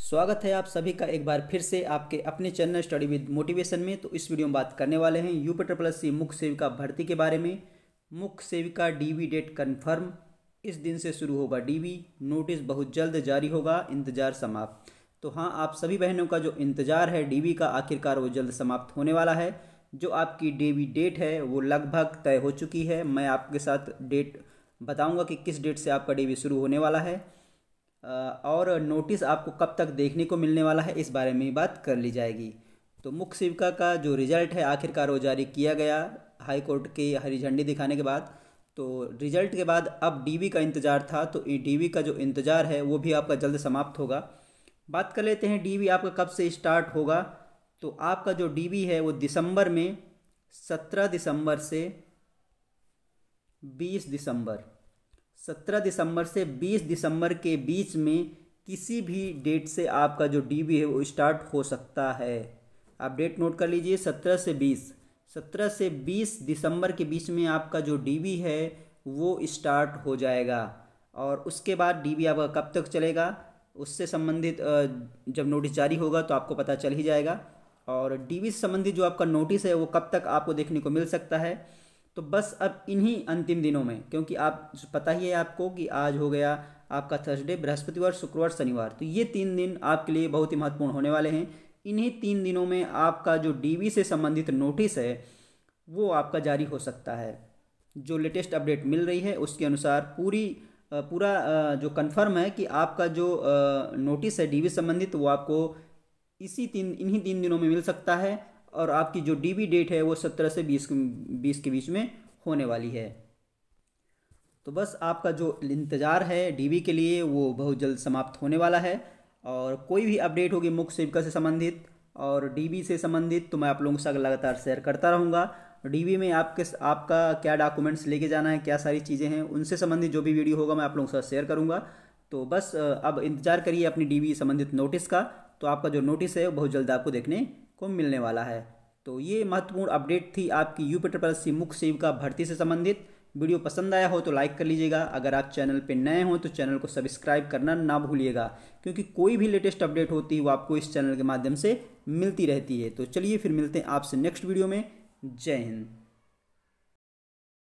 स्वागत है आप सभी का एक बार फिर से आपके अपने चैनल स्टडी विद मोटिवेशन में तो इस वीडियो में बात करने वाले हैं यूपी ट्रिपल सी मुख्य सेविका भर्ती के बारे में मुख्य सेविका डीवी डेट कन्फर्म इस दिन से शुरू होगा डीवी नोटिस बहुत जल्द जारी होगा इंतजार समाप्त तो हाँ आप सभी बहनों का जो इंतजार है डी का आखिरकार वो जल्द समाप्त होने वाला है जो आपकी डीवी डेट है वो लगभग तय हो चुकी है मैं आपके साथ डेट बताऊँगा कि किस डेट से आपका डीवी शुरू होने वाला है और नोटिस आपको कब तक देखने को मिलने वाला है इस बारे में बात कर ली जाएगी तो मुख्य सेविका का जो रिजल्ट है आखिरकार वो जारी किया गया हाई कोर्ट के हरी झंडी दिखाने के बाद तो रिजल्ट के बाद अब डीवी का इंतज़ार था तो डीवी का जो इंतज़ार है वो भी आपका जल्द समाप्त होगा बात कर लेते हैं डीवी आपका कब से स्टार्ट होगा तो आपका जो डीवी है वो दिसंबर में सत्रह दिसंबर से बीस दिसंबर सत्रह दिसंबर से बीस दिसंबर के बीच में किसी भी डेट से आपका जो डी है वो स्टार्ट हो सकता है आप डेट नोट कर लीजिए सत्रह से बीस सत्रह से बीस दिसंबर के बीच में आपका जो डी है वो स्टार्ट हो जाएगा और उसके बाद डी आपका कब तक चलेगा उससे संबंधित जब नोटिस जारी होगा तो आपको पता चल ही जाएगा और डी से संबंधित जो आपका नोटिस है वो कब तक आपको देखने को मिल सकता है तो बस अब इन्हीं अंतिम दिनों में क्योंकि आप पता ही है आपको कि आज हो गया आपका थर्सडे बृहस्पतिवार शुक्रवार शनिवार तो ये तीन दिन आपके लिए बहुत ही महत्वपूर्ण होने वाले हैं इन्हीं तीन दिनों में आपका जो डी से संबंधित नोटिस है वो आपका जारी हो सकता है जो लेटेस्ट अपडेट मिल रही है उसके अनुसार पूरी पूरा जो कन्फर्म है कि आपका जो नोटिस है डीबी संबंधित वो आपको इसी तीन इन्हीं तीन दिनों में मिल सकता है और आपकी जो डी डेट है वो सत्रह से बीस बीस के बीच में होने वाली है तो बस आपका जो इंतज़ार है डीबी के लिए वो बहुत जल्द समाप्त होने वाला है और कोई भी अपडेट होगी मुख्य सेविका से संबंधित और डीबी से संबंधित तो मैं आप लोगों के साथ लगातार शेयर करता रहूँगा डीबी में आपके आपका क्या डॉक्यूमेंट्स लेके जाना है क्या सारी चीज़ें हैं उनसे संबंधित जो भी वीडियो होगा मैं आप लोगों के साथ शेयर करूँगा तो बस अब इंतज़ार करिए अपनी बी संबंधित नोटिस का तो आपका जो नोटिस है वो बहुत जल्द आपको देखने को मिलने वाला है तो ये महत्वपूर्ण अपडेट थी आपकी यू पी ट्रिपल सी मुख्य सेविका भर्ती से संबंधित वीडियो पसंद आया हो तो लाइक कर लीजिएगा अगर आप चैनल पर नए हों तो चैनल को सब्सक्राइब करना ना भूलिएगा क्योंकि कोई भी लेटेस्ट अपडेट होती है वो आपको इस चैनल के माध्यम से मिलती रहती है तो चलिए फिर मिलते हैं आपसे नेक्स्ट वीडियो में जय हिंद